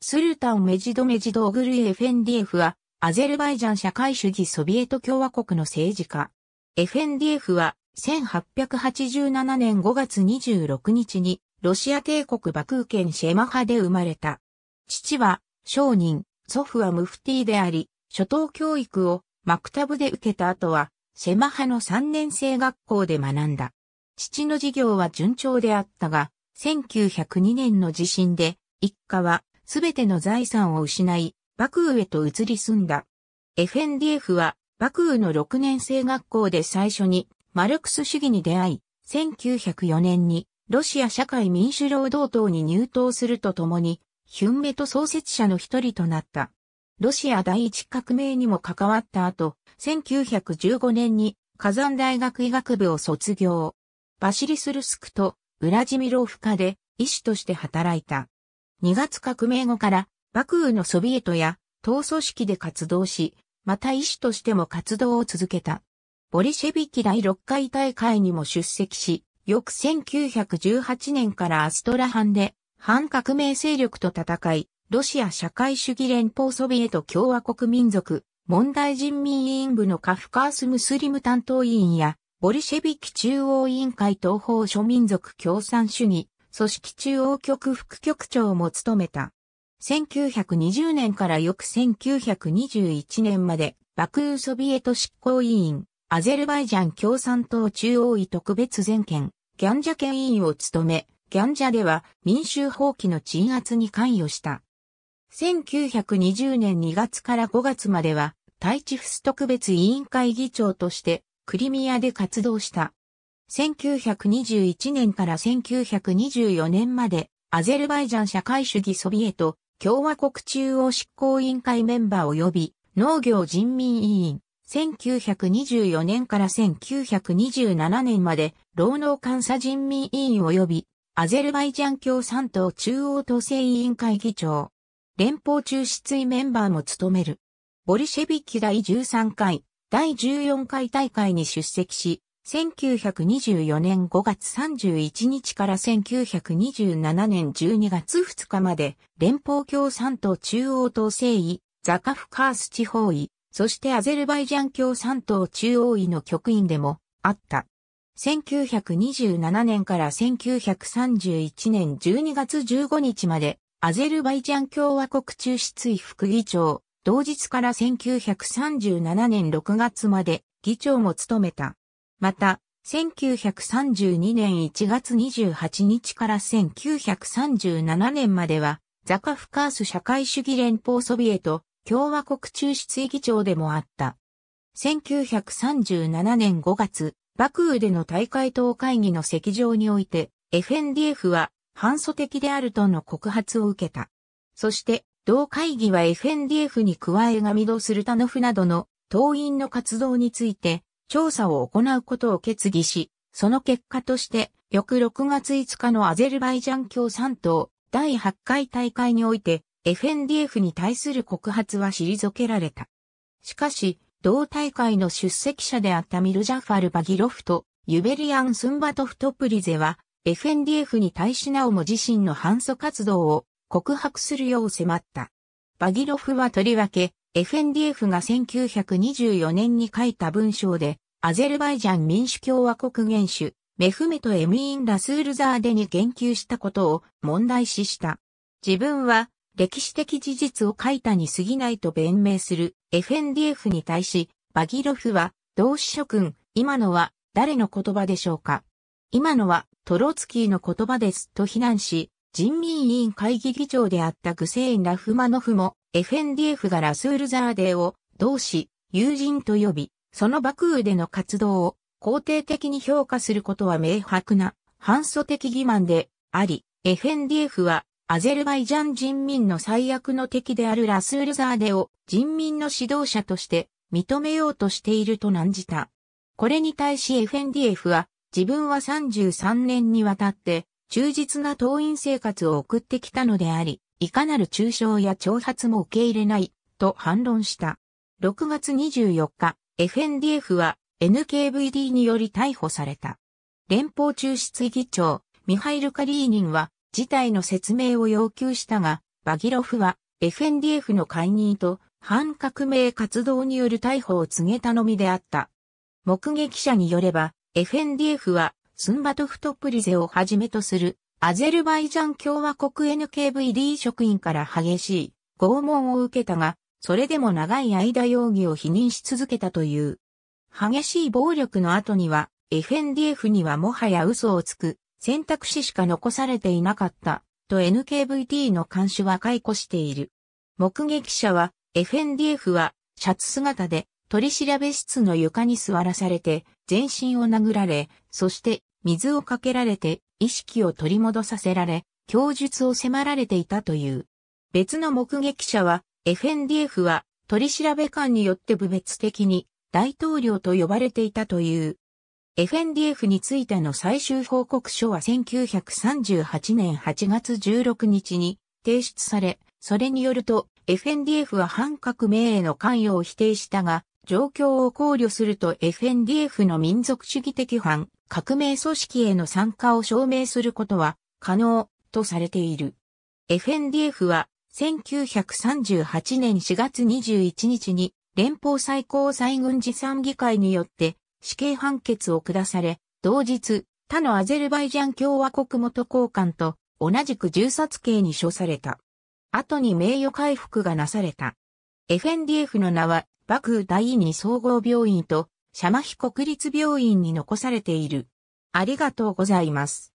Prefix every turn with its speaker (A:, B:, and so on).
A: スルタン・メジド・メジド・オグルイ・エフェンディエフは、アゼルバイジャン社会主義ソビエト共和国の政治家。エフェンディエフは、1887年5月26日に、ロシア帝国バクー県シェマハで生まれた。父は、商人、祖父はムフティであり、初等教育をマクタブで受けた後は、シェマハの3年生学校で学んだ。父の授業は順調であったが、1902年の地震で、一家はすべての財産を失い、幕クへと移り住んだ。エフェンディエフは、幕クの6年生学校で最初に、マルクス主義に出会い、1904年に、ロシア社会民主労働党に入党するとともに、ヒュンメト創設者の一人となった。ロシア第一革命にも関わった後、1915年に火山大学医学部を卒業。バシリスルスクとウラジミロフカで医師として働いた。2月革命後から幕府のソビエトや党組織で活動し、また医師としても活動を続けた。ボリシェビキ第6回大会にも出席し、翌1918年からアストラハンで反革命勢力と戦い、ロシア社会主義連邦ソビエト共和国民族問題人民委員部のカフカース・ムスリム担当委員や、ボリシェビキ中央委員会東方諸民族共産主義組織中央局副局長も務めた。1920年から翌1921年まで、バクーソビエト執行委員、アゼルバイジャン共産党中央委特別全権、ギャンジャ県委員を務め、ギャンジャでは民衆放棄の鎮圧に関与した。1920年2月から5月までは、対地府特別委員会議長として、クリミアで活動した。1921年から1924年まで、アゼルバイジャン社会主義ソビエト共和国中央執行委員会メンバー及び農業人民委員、1924年から1927年まで労農監査人民委員及びアゼルバイジャン共産党中央都政委員会議長、連邦中執委メンバーも務める。ボリシェビキ第13回、第14回大会に出席し、1924年5月31日から1927年12月2日まで、連邦共産党中央党政委、ザカフカース地方委、そしてアゼルバイジャン共産党中央委の局員でもあった。1927年から1931年12月15日まで、アゼルバイジャン共和国中執委副議長、同日から1937年6月まで議長も務めた。また、1932年1月28日から1937年までは、ザカフカース社会主義連邦ソビエト共和国中執追議長でもあった。1937年5月、バクーでの大会党会議の席上において、FNDF は反訴的であるとの告発を受けた。そして、同会議は FNDF に加えガミド・スルタノフなどの党員の活動について、調査を行うことを決議し、その結果として、翌6月5日のアゼルバイジャン共産党第8回大会において、FNDF に対する告発は退けられた。しかし、同大会の出席者であったミルジャファル・バギロフとユベリアン・スンバトフトプリゼは FNDF に対しなおも自身の反訴活動を告白するよう迫った。バギロフはとりわけ FNDF が1924年に書いた文章で、アゼルバイジャン民主共和国元首、メフメト・エミーン・ラスールザーデに言及したことを問題視した。自分は歴史的事実を書いたに過ぎないと弁明する FNDF に対し、バギロフは同志諸君、今のは誰の言葉でしょうか今のはトロツキーの言葉ですと非難し、人民委員会議議長であったグセイン・ラフマノフもエフェンディエフがラスールザーデーを同志、友人と呼び、そのバクでの活動を肯定的に評価することは明白な反祖的欺瞞であり、エフェンディエフはアゼルバイジャン人民の最悪の敵であるラスールザーデを人民の指導者として認めようとしていると難じた。これに対しエフェンディエフは自分は33年にわたって忠実な党員生活を送ってきたのであり、いかなる中傷や挑発も受け入れない、と反論した。6月24日、FNDF は NKVD により逮捕された。連邦中質議長、ミハイル・カリーニンは事態の説明を要求したが、バギロフは FNDF の解任と反革命活動による逮捕を告げたのみであった。目撃者によれば、FNDF はスンバトフトプリゼをはじめとするアゼルバイジャン共和国 NKVD 職員から激しい拷問を受けたが、それでも長い間容疑を否認し続けたという。激しい暴力の後には、FNDF にはもはや嘘をつく選択肢しか残されていなかった、と NKVD の監視は解雇している。目撃者は、FNDF は、シャツ姿で、取調室の床に座らされて、全身を殴られ、そして、水をかけられて、意識を取り戻させられ、供述を迫られていたという。別の目撃者は、エフェンディエフは取調べ官によって部別的に大統領と呼ばれていたという。エフェンディエフについての最終報告書は1938年8月16日に提出され、それによると、エフェンディエフは反革命への関与を否定したが、状況を考慮するとエフェンディエフの民族主義的反革命組織への参加を証明することは可能とされている。FNDF は1938年4月21日に連邦最高裁軍事参議会によって死刑判決を下され、同日、他のアゼルバイジャン共和国元交官と同じく銃殺刑に処された。後に名誉回復がなされた。FNDF の名は、幕府第二総合病院とシャマヒ国立病院に残されている。ありがとうございます。